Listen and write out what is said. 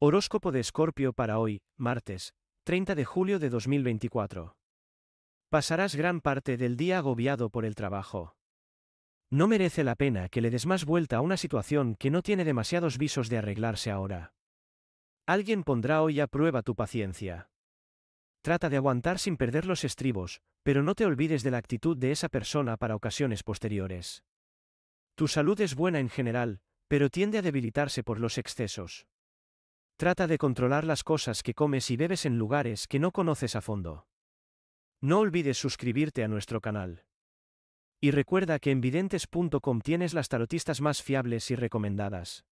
Horóscopo de Escorpio para hoy, martes, 30 de julio de 2024. Pasarás gran parte del día agobiado por el trabajo. No merece la pena que le des más vuelta a una situación que no tiene demasiados visos de arreglarse ahora. Alguien pondrá hoy a prueba tu paciencia. Trata de aguantar sin perder los estribos, pero no te olvides de la actitud de esa persona para ocasiones posteriores. Tu salud es buena en general, pero tiende a debilitarse por los excesos. Trata de controlar las cosas que comes y bebes en lugares que no conoces a fondo. No olvides suscribirte a nuestro canal. Y recuerda que en videntes.com tienes las tarotistas más fiables y recomendadas.